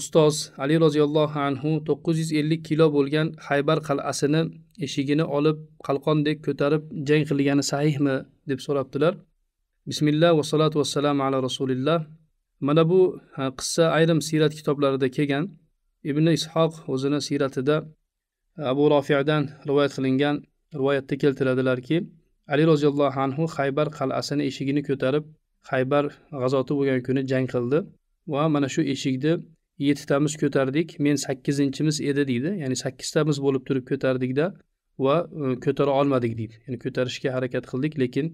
ustoz ali roziyallohu anhu to'qqiz yuz ellik kilo bo'lgan haybar qal'asini eshigini olib qalqondek ko'tarib jang qilgani sahihmi deb so'rabdilar bismillah vassalatu vassalamu ala rasulilloh mana bu qissa ayrim siyrat kitoblarida kelgan ibn ishoq o'zini siyratida abu rofiyadan rivoyat qilingan rivoyatda keltiradilarki ali roziyallohu anhu haybar qal'asini eshigini ko'tarib haybar g'azoti bo'lgan kuni jang qildi va mana shu eshikni yettitamiz ko'tardik men sakkizinchimiz edi deydi ya'ni sakkiztamiz bo'lib turib ko'tardikda va e, ko'tara olmadik deydi ya'ni ko'tarishga harakat qildik lekin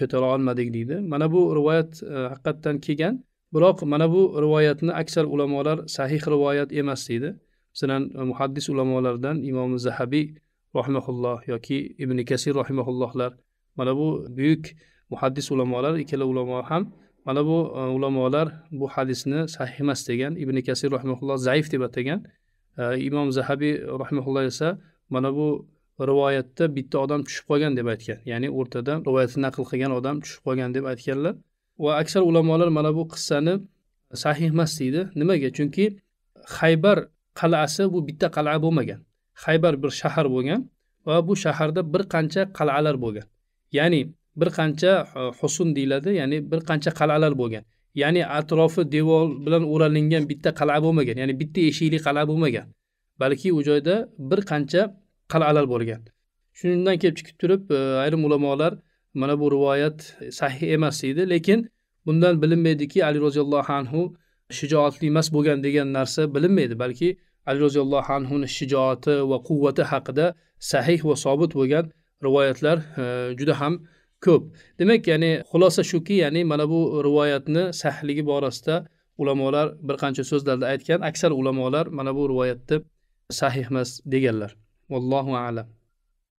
ko'tara olmadik deydi mana bu rivoyat e, haqiqatdan kelgan biroq mana bu rivoyatni aksar ulamolar sahih rivoyat emas deydi masalan e, muhaddis ulamolardan imom zahabiy rahimaulloh yoki ibn kasir rahimaullohlar mana bu buyuk muhaddis ulamolar ikkala ulamo ham mana bu e, ulamolar bu hadisni sahih emas degan ibn kasir rahimulloh zaif deb atagan e, imom zahabiy rahimulloh esa mana bu rivoyatda bitta odam tushib qolgan deb aytgan ya'ni o'rtada rivoyatni naql qilgan odam tushib qolgan deb aytganlar va aksar ulamolar mana bu qissani sahih emas deydi nimaga chunki haybar qal'asi bu bitta qal'a bo'lmagan haybar bir shahar bo'lgan va bu shaharda bir qancha qal'alar bo'lgan ya'ni bir qancha e, husun deyiladi ya'ni bir qancha qal'alar bo'lgan ya'ni atrofi devor bilan o'ralingan bitta qal'a bo'lmagan ya'ni bitta eshikli qal'a bo'lmagan balki u joyda bir qancha qal'alar bo'lgan shundan kelib chiqib turib e, ayrim ulamolar mana bu rivoyat sahih emas deydi lekin bundan bilinmaydiki ali roziyallohu anhu shijoatli emas bo'lgan degan narsa bilinmaydi balki ali roziyallohu anhuni shijoati va quvvati haqida sahih va sobit bo'lgan rivoyatlar e, juda ham ko'p demak ya'ni xulosa shuki ya'ni mana bu rivoyatni sahligi borasida ulamolar bir qancha so'zlarda aytgan aksar ulamolar mana bu rivoyatni sahih emas deganlar vallohu alam